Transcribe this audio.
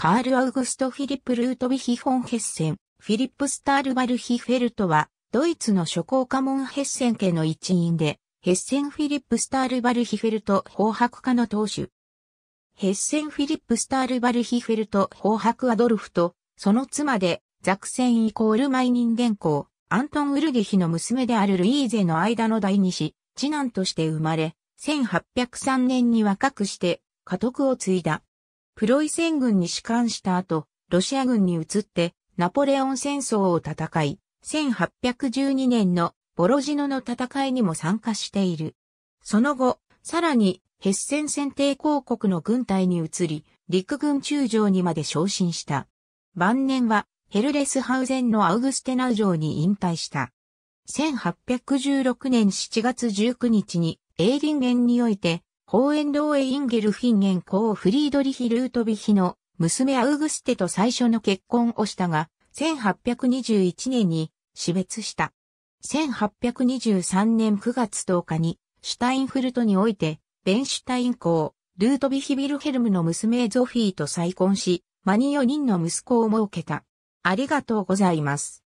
カール・アウグスト・フィリップ・ルートヴィヒ・フォン・ヘッセン、フィリップ・スタール・バルヒ・フェルトは、ドイツの諸公家門ヘッセン家の一員で、ヘッセン・フィリップ・スタール・バルヒ・フェルト法白家の当主。ヘッセン・フィリップ・スタール・バルヒ・フェルト法白アドルフと、その妻で、ザクセンイコールマイ人間公、アントン・ウルゲヒの娘であるルイーゼの間の第二子、次男として生まれ、1803年に若くして、家督を継いだ。プロイセン軍に士官した後、ロシア軍に移ってナポレオン戦争を戦い、1812年のボロジノの戦いにも参加している。その後、さらにヘッセン選定公国の軍隊に移り、陸軍中将にまで昇進した。晩年はヘルレスハウゼンのアウグステナ城に引退した。1816年7月19日にエーリンゲンにおいてホーエンドーエ・インゲルフィンゲン公フリードリヒ・ルートビヒの娘アウグステと最初の結婚をしたが、1821年に死別した。1823年9月10日に、シュタインフルトにおいて、ベンシュタイン公、ルートビヒ・ビルヘルムの娘ゾフィーと再婚し、マニ4人の息子を設けた。ありがとうございます。